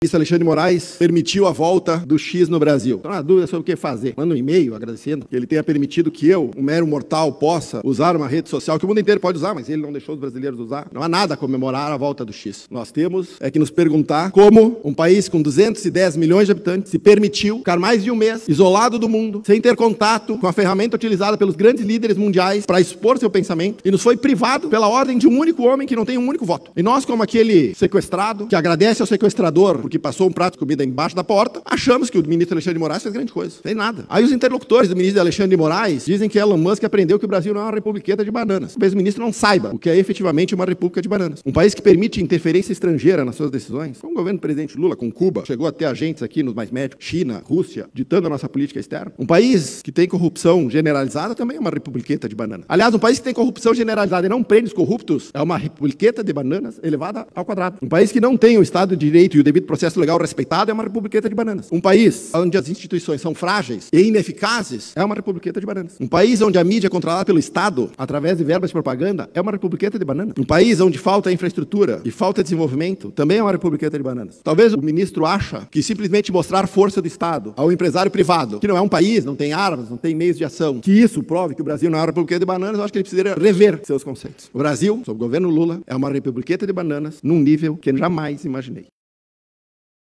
Ministro Alexandre Moraes permitiu a volta do X no Brasil. Então, na dúvida sobre o que fazer, manda um e-mail agradecendo que ele tenha permitido que eu, um mero mortal, possa usar uma rede social que o mundo inteiro pode usar, mas ele não deixou os brasileiros usar. Não há nada a comemorar a volta do X. Nós temos é que nos perguntar como um país com 210 milhões de habitantes se permitiu ficar mais de um mês isolado do mundo, sem ter contato com a ferramenta utilizada pelos grandes líderes mundiais para expor seu pensamento e nos foi privado pela ordem de um único homem que não tem um único voto. E nós, como aquele sequestrado que agradece ao sequestrador porque passou um prato de comida embaixo da porta, achamos que o ministro Alexandre de Moraes fez grande coisa. Sem nada. Aí os interlocutores do ministro Alexandre de Moraes dizem que Elon Musk aprendeu que o Brasil não é uma republiqueta de bananas. Talvez o ministro não saiba o que é efetivamente uma república de bananas. Um país que permite interferência estrangeira nas suas decisões, como o governo do presidente Lula com Cuba, chegou a ter agentes aqui nos mais médicos, China, Rússia, ditando a nossa política externa. Um país que tem corrupção generalizada também é uma republiqueta de bananas. Aliás, um país que tem corrupção generalizada e não prende os corruptos é uma republiqueta de bananas elevada ao quadrado. Um país que não tem o Estado de Direito e o devido processo processo legal respeitado é uma republiqueta de bananas. Um país onde as instituições são frágeis e ineficazes é uma republiqueta de bananas. Um país onde a mídia é controlada pelo Estado através de verbas de propaganda é uma republiqueta de bananas. Um país onde falta infraestrutura e falta desenvolvimento também é uma republiqueta de bananas. Talvez o ministro acha que simplesmente mostrar força do Estado ao empresário privado, que não é um país, não tem armas, não tem meios de ação, que isso prove que o Brasil não é uma republiqueta de bananas, eu acho que ele precisaria rever seus conceitos. O Brasil, sob o governo Lula, é uma republiqueta de bananas num nível que eu jamais imaginei.